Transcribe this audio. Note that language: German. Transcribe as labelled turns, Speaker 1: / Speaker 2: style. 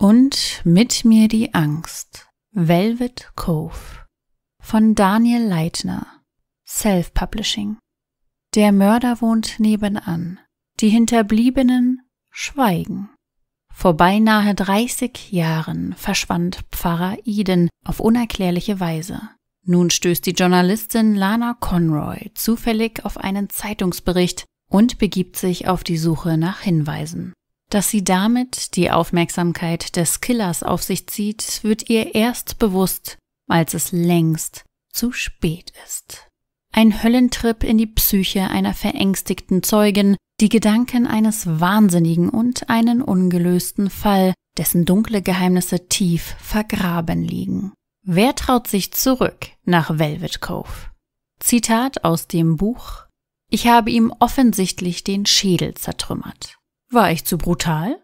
Speaker 1: Und mit mir die Angst. Velvet Cove. Von Daniel Leitner. Self-Publishing. Der Mörder wohnt nebenan. Die Hinterbliebenen schweigen. Vor beinahe 30 Jahren verschwand Pfarrer Eden auf unerklärliche Weise. Nun stößt die Journalistin Lana Conroy zufällig auf einen Zeitungsbericht und begibt sich auf die Suche nach Hinweisen. Dass sie damit die Aufmerksamkeit des Killers auf sich zieht, wird ihr erst bewusst, als es längst zu spät ist. Ein Höllentrip in die Psyche einer verängstigten Zeugin, die Gedanken eines Wahnsinnigen und einen ungelösten Fall, dessen dunkle Geheimnisse tief vergraben liegen. Wer traut sich zurück nach Velvet Cove? Zitat aus dem Buch Ich habe ihm offensichtlich den Schädel zertrümmert. War ich zu brutal?